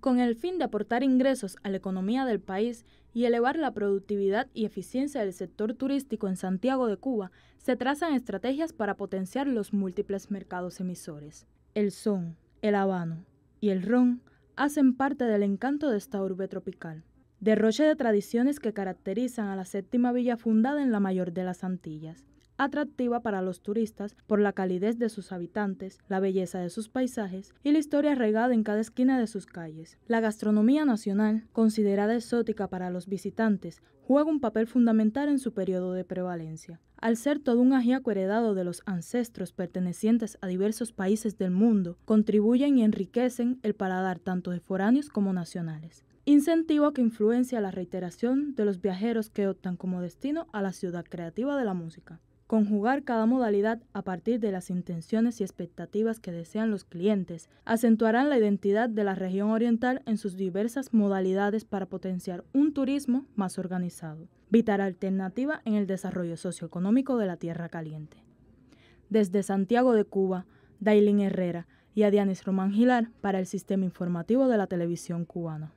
con el fin de aportar ingresos a la economía del país y elevar la productividad y eficiencia del sector turístico en Santiago de Cuba, se trazan estrategias para potenciar los múltiples mercados emisores. El son, el habano y el ron hacen parte del encanto de esta urbe tropical, derroche de tradiciones que caracterizan a la séptima villa fundada en la mayor de las Antillas atractiva para los turistas por la calidez de sus habitantes, la belleza de sus paisajes y la historia regada en cada esquina de sus calles. La gastronomía nacional, considerada exótica para los visitantes, juega un papel fundamental en su periodo de prevalencia. Al ser todo un ajíaco heredado de los ancestros pertenecientes a diversos países del mundo, contribuyen y enriquecen el paladar tanto de foráneos como nacionales incentivo que influencia la reiteración de los viajeros que optan como destino a la ciudad creativa de la música conjugar cada modalidad a partir de las intenciones y expectativas que desean los clientes, acentuarán la identidad de la región oriental en sus diversas modalidades para potenciar un turismo más organizado, vital alternativa en el desarrollo socioeconómico de la Tierra Caliente. Desde Santiago de Cuba, Dailin Herrera y Adianis Román Gilar para el Sistema Informativo de la Televisión Cubana.